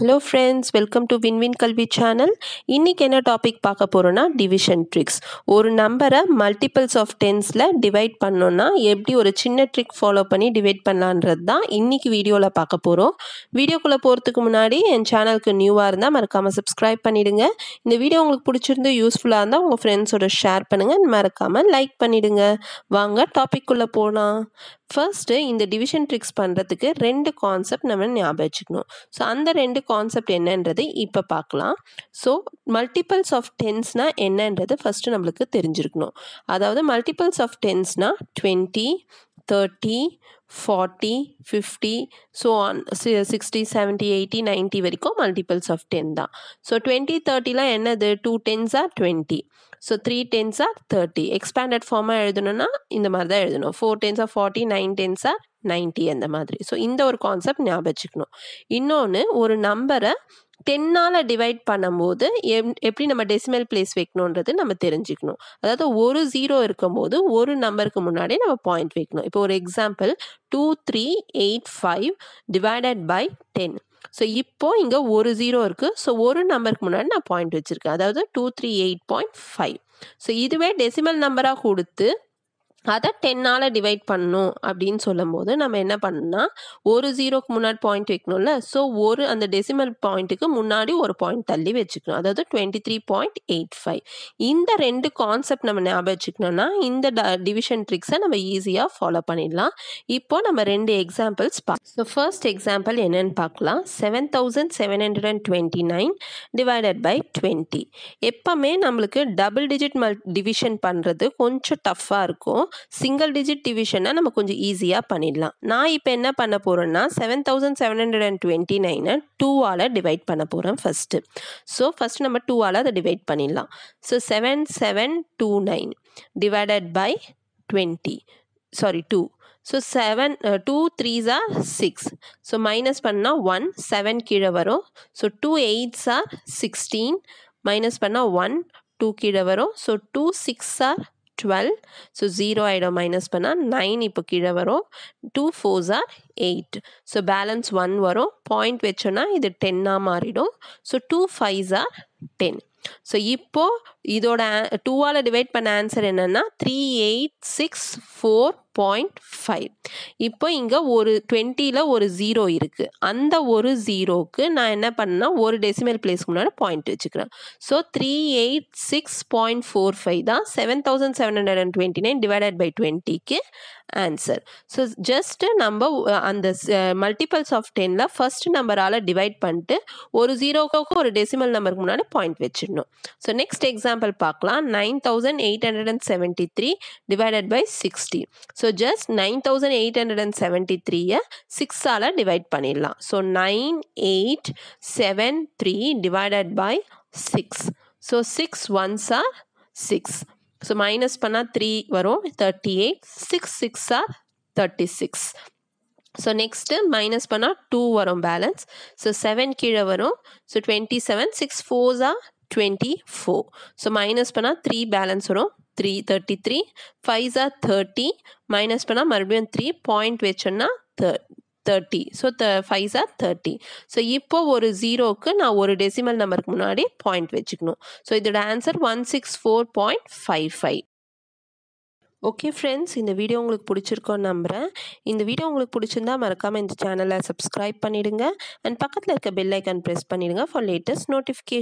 hello friends welcome to Winwin Kalvi channel இன்றைக்கி என்ன topic பார்க்க போகிறோன்னா டிவிஷன் ட்ரிக்ஸ் ஒரு நம்பரை மல்டிபிள்ஸ் ஆஃப் டென்ஸில் டிவைட் பண்ணோன்னா எப்படி ஒரு சின்ன ட்ரிக் ஃபாலோ பண்ணி டிவைட் பண்ணலான்றது தான் இன்றைக்கி வீடியோவில் பார்க்க போகிறோம் வீடியோக்குள்ளே போகிறதுக்கு முன்னாடி என் சேனலுக்கு நியூவாக இருந்தால் மறக்காமல் சப்ஸ்கிரைப் பண்ணிவிடுங்க இந்த வீடியோ உங்களுக்கு பிடிச்சிருந்து யூஸ்ஃபுல்லாக இருந்தால் உங்கள் ஃப்ரெண்ட்ஸோட ஷேர் பண்ணுங்கள் மறக்காமல் லைக் பண்ணிவிடுங்க வாங்க டாபிக் குள்ளே போகலாம் ஃபர்ஸ்ட்டு இந்த டிவிஷன் ட்ரிக்ஸ் பண்ணுறதுக்கு ரெண்டு கான்செப்ட் நம்ம ஞாபகம் வச்சுக்கணும் ஸோ அந்த ரெண்டு கான்செப்ட் என்னன்றது இப்போ பார்க்கலாம் ஸோ மல்டிபிள்ஸ் ஆஃப் டென்ஸ்னால் என்னன்றது ஃபஸ்ட்டு நம்மளுக்கு தெரிஞ்சிருக்கணும் அதாவது மல்டிபிள்ஸ் ஆஃப் டென்ஸ்னால் twenty thirty forty fifty so on sixty seventy eighty ninety வரைக்கும் மல்டிபிள்ஸ் ஆஃப் டென் தான் ஸோ டுவெண்ட்டி தேர்ட்டிலாம் என்னது two tens are twenty so three tens are thirty expanded ஃபார்மாக எழுதணும்னா இந்த மாதிரி தான் எழுதணும் four tens are forty nine tens are ninety அந்த மாதிரி ஸோ இந்த ஒரு கான்செப்ட் ஞாபகம் வச்சுக்கணும் இன்னொன்று ஒரு நம்பரை டென்னால் டிவைட் பண்ணும்போது எப் எப்படி நம்ம டெசிமல் பிளேஸ் வைக்கணுன்றது நம்ம தெரிஞ்சுக்கணும் அதாவது ஒரு ஜீரோ இருக்கும்போது ஒரு நம்பருக்கு முன்னாடி நம்ம பாயிண்ட் வைக்கணும் இப்போ ஒரு example two three eight five divided by ten so இப்போது இங்கே ஒரு ஜீரோ இருக்குது ஸோ ஒரு நம்பருக்கு முன்னாடி நான் பாயிண்ட் வச்சுருக்கேன் அதாவது two three eight point five so இதுவே டெசிமல் நம்பராக கொடுத்து அதை டென்னால் டிவைட் பண்ணணும் அப்படின்னு சொல்லும்போது நம்ம என்ன பண்ணோம்னா ஒரு ஜீரோக்கு முன்னாடி பாயிண்ட் வைக்கணும்ல ஸோ ஒரு அந்த டெசிமல் பாயிண்ட்டுக்கு முன்னாடி ஒரு பாயிண்ட் தள்ளி வச்சுக்கணும் அதாவது twenty three point eight five இந்த ரெண்டு கான்செப்ட் நம்ம ஞாபகம் வச்சுக்கணும்னா இந்த டிவிஷன் ட்ரிக்ஸை நம்ம ஈஸியாக ஃபாலோ பண்ணிடலாம் இப்போ நம்ம ரெண்டு எக்ஸாம்பிள்ஸ் பார்க்கலாம் ஸோ ஃபர்ஸ்ட் எக்ஸாம்பிள் என்னென்னு பார்க்கலாம் seven thousand seven hundred and twenty nine divided by twenty எப்போவுமே நம்மளுக்கு டபுள் டிஜிட் மல் டிவிஷன் பண்ணுறது கொஞ்சம் டஃப்பாக இருக்கும் சிங்கிள் டிஜிட் டிவிஷனை நம்ம கொஞ்சம் ஈஸியாக பண்ணிடலாம் நான் இப்போ என்ன பண்ண போகிறேன்னா seven thousand seven hundred and twenty நைனை டூவால் டிவைட் பண்ண போகிறேன் ஃபஸ்ட்டு ஸோ ஃபஸ்ட்டு நம்ம டூவால் அதை டிவைட் பண்ணிடலாம் so seven seven two nine divided by twenty sorry two so seven two threes are six so minus பண்ணால் ஒன் செவன் கீழே வரும் so two eights are sixteen minus பண்ணால் ஒன் டூ கீழே வரும் so two sixes are twelve so zero ஆகிடும் minus பண்ணால் nine இப்போ கீழே வரும் two fours are eight so balance one வரும் பாயிண்ட் வச்சோன்னா இது டென்னாக மாறிடும் so two fives are ten so இப்போது இதோட டூவால் டிவைட் பண்ண ஆன்சர் என்னென்னா three eight six four point five இப்போ இங்கே ஒரு டுவெண்ட்டியில் ஒரு ஜீரோ இருக்குது அந்த ஒரு ஜீரோக்கு நான் என்ன பண்ணால் ஒரு டெசிமல் பிளேஸ்க்கு முன்னாடி பாயிண்ட் வச்சுக்கிறேன் so three eight six point four five தான் seven thousand seven hundred and twenty nine divided by டுவெண்ட்டிக்கு ஆன்சர் ஸோ ஜஸ்ட்டு நம்ம அந்த மல்டிபிள்ஸ் ஆஃப் டென்னில் ஃபர்ஸ்ட் நம்பரால் டிவைட் பண்ணிட்டு ஒரு ஜீரோக்கு ஒரு டெசிமல் நம்பருக்கு முன்னாடி பாயிண்ட் வச்சிடணும் ஸோ நெக்ஸ்ட் எக்ஸாம்பிள் பார்க்கலாம் nine thousand eight hundred and seventy three divided by sixty so so just nine thousand eight hundred and seventy த்ரீயை சிக்ஸால் டிவைட் பண்ணிடலாம் so nine eight seven three divided by six so six ones are six so minus பண்ணால் three வரும் thirty eight six sixes are thirty six so next minus பண்ணால் two வரும் balance so seven கீழே வரும் so twenty seven six ஃபோர்ஸாக twenty four so minus பண்ணால் three balance வரும் three thirty three five ஜா தேர்ட்டி மைனஸ் பண்ணால் மறுபடியும் த்ரீ பாயிண்ட் வச்சோன்னா third thirty so the five are thirty so இப்போ ஒரு ஜீரோக்கு நான் ஒரு டெசிமல் நம்பருக்கு முன்னாடி பாயிண்ட் வச்சுக்கணும் ஸோ இதோட answer one six four point five five okay friends இந்த வீடியோ உங்களுக்கு பிடிச்சிருக்கோன்னு நம்புகிறேன் இந்த வீடியோ உங்களுக்கு பிடிச்சிருந்தா மறக்காமல் இந்த சேனலை சப்ஸ்கிரைப் பண்ணிவிடுங்க அண்ட் பக்கத்தில் இருக்க பெல் ஐக்கான் ப்ரெஸ் பண்ணிவிடுங்க ஃபார் லேட்டஸ்ட் நோட்டிஃபிகேஷன்